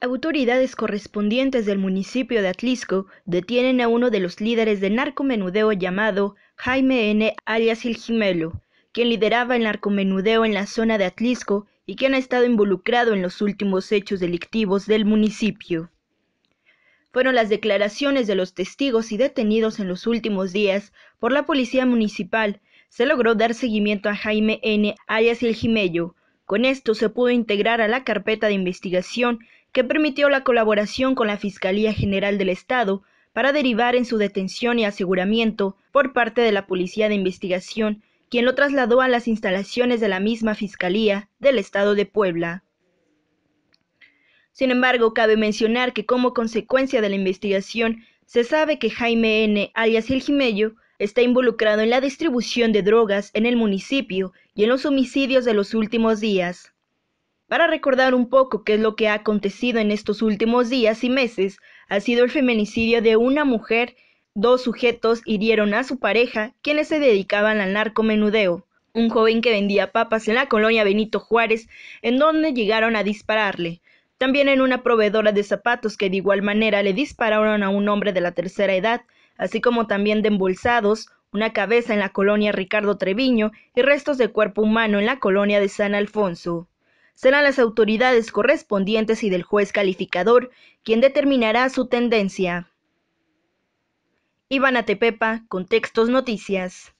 Autoridades correspondientes del municipio de Atlisco detienen a uno de los líderes del narcomenudeo llamado Jaime N. alias El Jimelo, quien lideraba el narcomenudeo en la zona de Atlisco y quien ha estado involucrado en los últimos hechos delictivos del municipio. Fueron las declaraciones de los testigos y detenidos en los últimos días por la policía municipal. Se logró dar seguimiento a Jaime N. alias El Jimello, con esto se pudo integrar a la carpeta de investigación que permitió la colaboración con la Fiscalía General del Estado para derivar en su detención y aseguramiento por parte de la Policía de Investigación, quien lo trasladó a las instalaciones de la misma Fiscalía del Estado de Puebla. Sin embargo, cabe mencionar que como consecuencia de la investigación, se sabe que Jaime N., alias El Jimello, está involucrado en la distribución de drogas en el municipio y en los homicidios de los últimos días. Para recordar un poco qué es lo que ha acontecido en estos últimos días y meses, ha sido el feminicidio de una mujer, dos sujetos hirieron a su pareja, quienes se dedicaban al narcomenudeo, un joven que vendía papas en la colonia Benito Juárez, en donde llegaron a dispararle. También en una proveedora de zapatos que de igual manera le dispararon a un hombre de la tercera edad, así como también de embolsados, una cabeza en la colonia Ricardo Treviño y restos de cuerpo humano en la colonia de San Alfonso serán las autoridades correspondientes y del juez calificador quien determinará su tendencia. Iván Atepepa, Contextos Noticias.